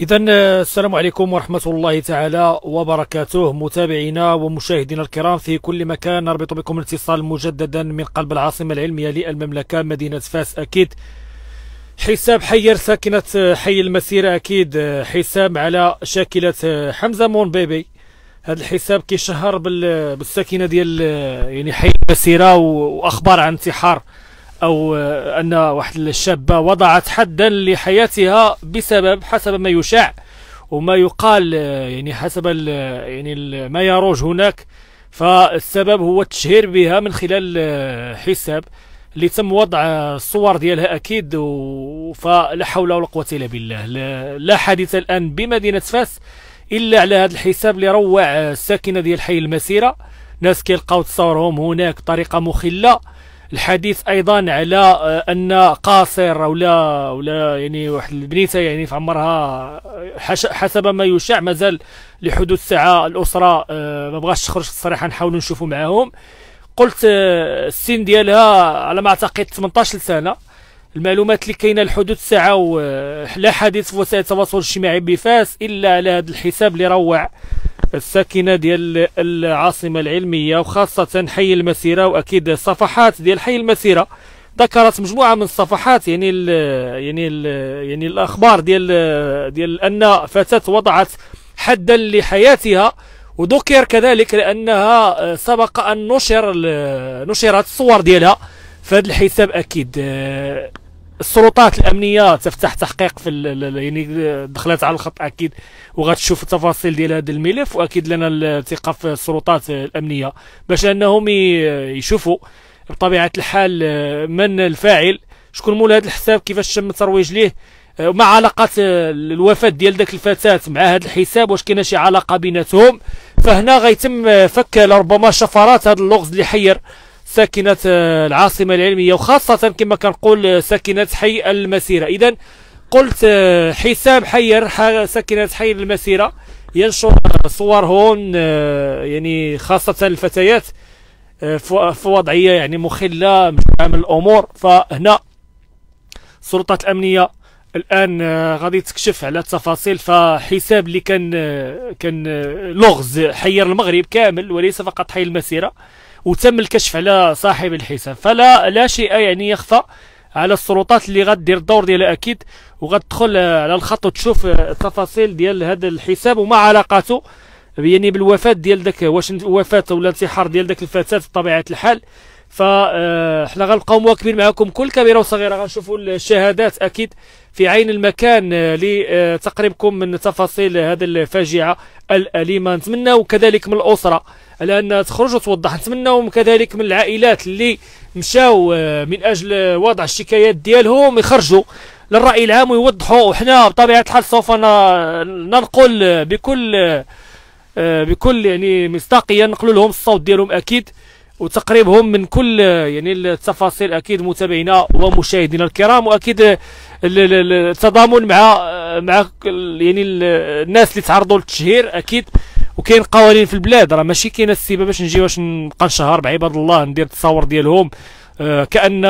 إذا السلام عليكم ورحمة الله تعالى وبركاته متابعينا ومشاهدينا الكرام في كل مكان نربط بكم الاتصال مجددا من قلب العاصمة العلمية للمملكة مدينة فاس أكيد حساب حير ساكنة حي المسيرة أكيد حساب على شاكلة حمزة مون بيبي هذا الحساب كيشهر بالساكنة ديال يعني حي المسيرة وأخبار عن انتحار أو أن واحد الشابة وضعت حدا لحياتها بسبب حسب ما يشاع وما يقال يعني حسب يعني ما يروج هناك فالسبب هو التشهير بها من خلال حساب اللي تم وضع الصور ديالها اكيد فلا حول ولا قوه الا بالله لا حادث الان بمدينه فاس الا على هذا الحساب اللي روع الساكنه ديال حي المسيره ناس كيلقاو تصاورهم هناك بطريقه مخله الحديث ايضا على آه، ان قاصر ولا ولا يعني واحد البنيته يعني في عمرها آه، حسب ما يشاع مازال لحدود الساعه الاسره آه، ما بغاش تخرج الصراحه نحاولوا نشوفوا معاهم قلت السن ديالها على ما اعتقد 18 سنه المعلومات اللي كاينه لحدود الساعه ولا حديث في وسائل التواصل الاجتماعي بفاس الا على هذا الحساب اللي روع الساكنه ديال العاصمه العلميه وخاصه حي المسيره واكيد الصفحات ديال حي المسيره ذكرت مجموعه من الصفحات يعني ال يعني ال يعني الاخبار ديال ديال ان فتاه وضعت حدا لحياتها وذكر كذلك لانها آه، سبق ان نشر نشرت الصور ديالها فهذا الحساب اكيد آه، السلطات الامنيه تفتح تحقيق في يعني آه، دخلت على الخط اكيد وغتشوف التفاصيل ديال هذا الملف واكيد لنا الثقه في السلطات الامنيه باش انهم يشوفوا بطبيعه الحال آه، من الفاعل شكون مول هذا الحساب كيفاش تم الترويج ليه آه، ما علاقه الوفاه ديال ذاك الفتاه مع هذا الحساب واش كاينه شي علاقه بيناتهم فهنا غيتم فك لربما شفرات هذا اللغز اللي حير ساكنة آه، العاصمة العلمية وخاصة كما كنقول آه، ساكنة حي المسيرة إذا قلت آه، حسام حير ساكنة حي المسيرة ينشر صورهم يعني خاصة الفتيات في وضعية يعني مخلة من الأمور فهنا السلطات الأمنية الان غادي تكشف على التفاصيل فحساب اللي كان كان لغز حير المغرب كامل وليس فقط حي المسيره وتم الكشف على صاحب الحساب فلا لا شيء يعني يخفى على السلطات اللي غدير الدور ديالها اكيد وغتدخل على الخط وتشوف التفاصيل ديال هذا الحساب وما علاقته يعني بالوفاه ديال داك واش وفاه ولا انتحار ديال داك الفتاه بطبيعه الحال آه، حنا غنبقاو مواكبين معكم كل كبيره وصغيره غنشوفوا الشهادات اكيد في عين المكان آه، لتقريبكم آه، من تفاصيل هذه الفاجعه الاليمه نتمناو كذلك من الاسره على انها تخرج وتوضح نتمناهم كذلك من العائلات اللي مشاو آه، من اجل وضع الشكايات ديالهم يخرجوا للراي العام ويوضحوا وحنا بطبيعه الحال سوف ننقل بكل آه، بكل يعني مصداقيه نقل لهم الصوت ديالهم اكيد وتقريبهم من كل آه، يعني التفاصيل اكيد متابعينا ومشاهدينا الكرام واكيد التضامن مع مع يعني الناس اللي تعرضوا للتشهير اكيد وكاين قوانين في البلاد راه ماشي كاينه السيبه باش نجي واش نبقى نشهر بعباد الله ندير التصاور ديالهم آه، كان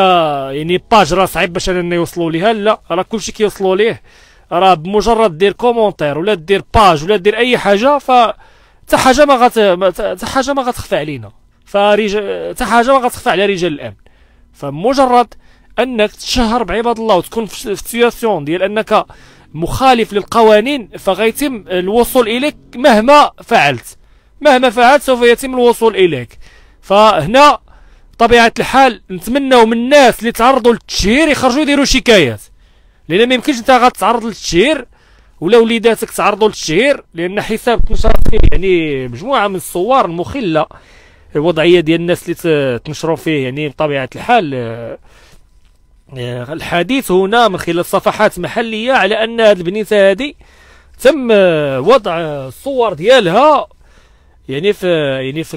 يعني باج راه صعيب باش انا يوصلوا ليها لا راه كلشي كيوصلوا ليه راه بمجرد دير كومونتير ولا دير باج ولا دير اي حاجه ف حتى حاجه ما حتى حاجه ما غتخفى علينا فرجال حتى حاجه ما غتخفى على رجال الامن فمجرد انك تشهر بعباد الله وتكون في سيتياسيون ديال انك مخالف للقوانين فغيتم الوصول إليك مهما فعلت مهما فعلت سوف يتم الوصول إليك فهنا طبيعة الحال نتمناو من الناس اللي تعرضوا للتشهير يخرجوا يديروا شكايات لان ما يمكنش انت غتعرض للتشهير ولا وليداتك تعرضوا للتشهير لان حساب تنشر فيه يعني مجموعه من الصور المخله الوضعيه ديال الناس اللي تنشروا فيه يعني بطبيعه الحال آه، الحديث هنا من خلال صفحات محلية على أن هذه البنيتة هذه تم آه، وضع الصور ديالها يعني في يعني في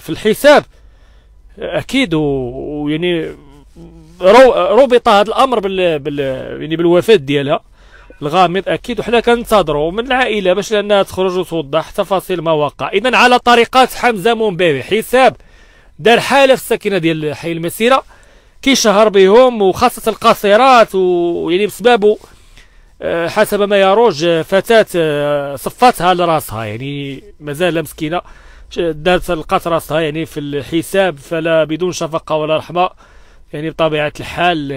في الحساب اكيد ويعني ربط هذا الامر بال, بال يعني بالوفاه ديالها الغامض اكيد وحنا كنتظروا من العائله باش لانها تخرج وتوضح تفاصيل ما وقع اذا على طريقه حمزه منبابي حساب دار حاله في السكنه ديال حي المسيره كيشهر بهم وخاصة القاصرات ويعني بسبابه آه، حسب ما يروج آه، فتاة آه، صفتها لراسها يعني مازال مسكينة دارت لقات راسها يعني في الحساب فلا بدون شفقة ولا رحمة يعني بطبيعة الحال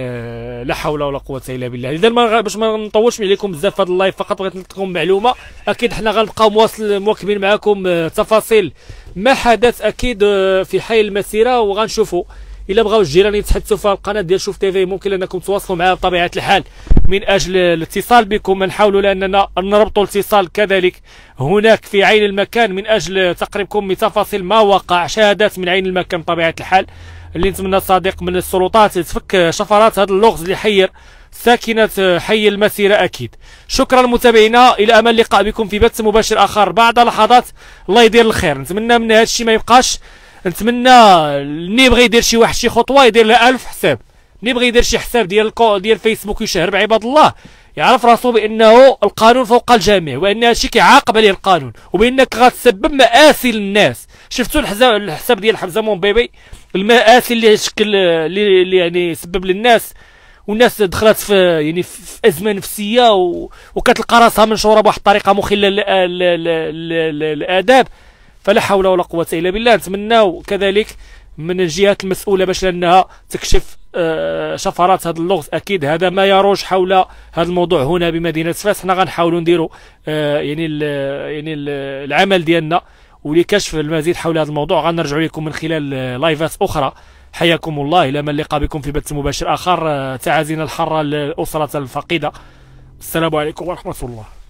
لا حول ولا قوة إلا بالله إذا باش ما نطولش عليكم بزاف في هذا اللايف فقط بغيت نعطيكم معلومة أكيد حنا غنبقاو مواصل مواكبين معاكم تفاصيل ما حدث أكيد في حي المسيرة وغنشوفوا الا بغاو الجيران يتحدثوا في القناه ديال شوف تي في ممكن انكم تواصلوا معها بطبيعه الحال من اجل الاتصال بكم نحاولوا لاننا نربطوا الاتصال كذلك هناك في عين المكان من اجل تقريبكم بتفاصيل ما وقع شهادات من عين المكان بطبيعه الحال اللي نتمنى الصديق من السلطات تفك شفرات هذا اللغز اللي حير ساكنة حي المسيرة أكيد شكرا متابعينا إلى أمل اللقاء بكم في بث مباشر آخر بعد لحظات الله يدير الخير نتمنى من هذا الشيء ما يبقاش نتمنى اللي بغى يدير شي واحد شي خطوه يدير لها 1000 حساب اللي بغى يدير شي حساب ديال ديال فيسبوك يشهر بعباد الله يعرف راسو بانه القانون فوق الجميع وان هادشي كيعاقب عليه القانون وبانك غتسبب مآسي للناس شفتوا الحساب ديال حمزه مومبيبي المآسي اللي شكل اللي يعني سبب للناس والناس دخلت في يعني في ازمه نفسيه وكتلقى راسها منشوره بواحد الطريقه مخله للاداب فلا حول ولا قوه الا بالله نتمناو كذلك من الجهات المسؤوله باش لانها تكشف آه، شفرات هذا اللغز اكيد هذا ما يروج حول هذا الموضوع هنا بمدينه فاس حنا غنحاولوا نديروا آه، يعني آه، يعني العمل ديالنا ولكشف المزيد حول هذا الموضوع غنرجعوا لكم من خلال لايفات اخرى حياكم الله الى من لقى بكم في بث مباشر اخر تعازينا الحاره للاسره الفقيده السلام عليكم ورحمه الله